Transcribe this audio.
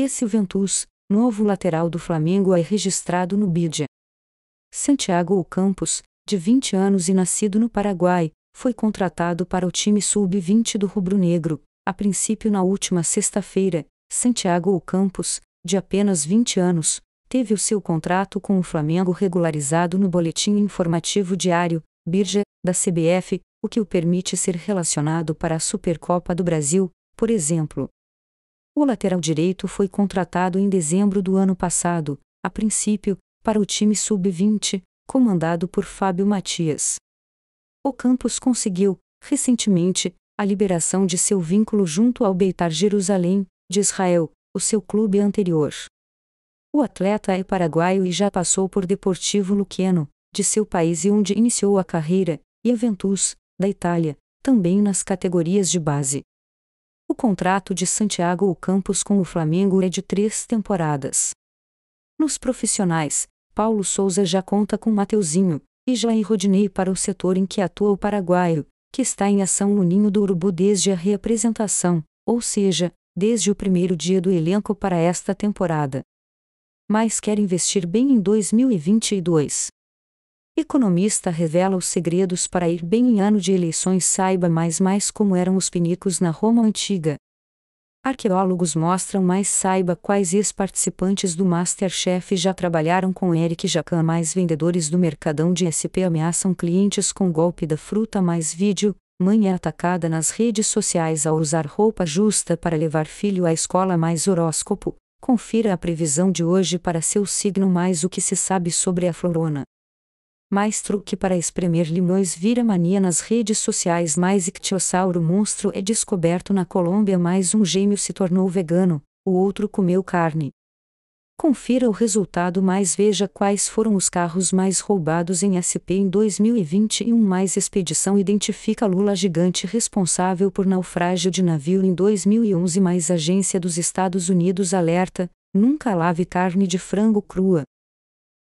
Esse Ventus, novo lateral do Flamengo é registrado no Bidia. Santiago Ocampos, de 20 anos e nascido no Paraguai, foi contratado para o time sub-20 do rubro-negro, a princípio na última sexta-feira. Santiago Ocampos, de apenas 20 anos, teve o seu contrato com o Flamengo regularizado no boletim informativo diário, Birja, da CBF, o que o permite ser relacionado para a Supercopa do Brasil, por exemplo. O lateral direito foi contratado em dezembro do ano passado, a princípio, para o time sub-20, comandado por Fábio Matias. O campus conseguiu, recentemente, a liberação de seu vínculo junto ao Beitar Jerusalém, de Israel, o seu clube anterior. O atleta é paraguaio e já passou por Deportivo Luqueno, de seu país e onde iniciou a carreira, e Aventus, da Itália, também nas categorias de base contrato de Santiago o Campos com o Flamengo é de três temporadas. Nos profissionais, Paulo Souza já conta com Mateuzinho, e e Rodinei para o setor em que atua o paraguaio, que está em ação no Ninho do Urubu desde a reapresentação, ou seja, desde o primeiro dia do elenco para esta temporada. Mas quer investir bem em 2022. Economista revela os segredos para ir bem em ano de eleições. Saiba mais mais como eram os pinicos na Roma antiga. Arqueólogos mostram mais saiba quais ex-participantes do Masterchef já trabalharam com Eric Jacan. Mais vendedores do Mercadão de SP ameaçam clientes com golpe da fruta. Mais vídeo, mãe é atacada nas redes sociais ao usar roupa justa para levar filho à escola. Mais horóscopo, confira a previsão de hoje para seu signo. Mais o que se sabe sobre a florona mais truque para espremer limões vira mania nas redes sociais mais ictiosauro monstro é descoberto na Colômbia mais um gêmeo se tornou vegano, o outro comeu carne. Confira o resultado mais veja quais foram os carros mais roubados em SP em 2021 mais expedição identifica Lula gigante responsável por naufrágio de navio em 2011 mais agência dos Estados Unidos alerta, nunca lave carne de frango crua.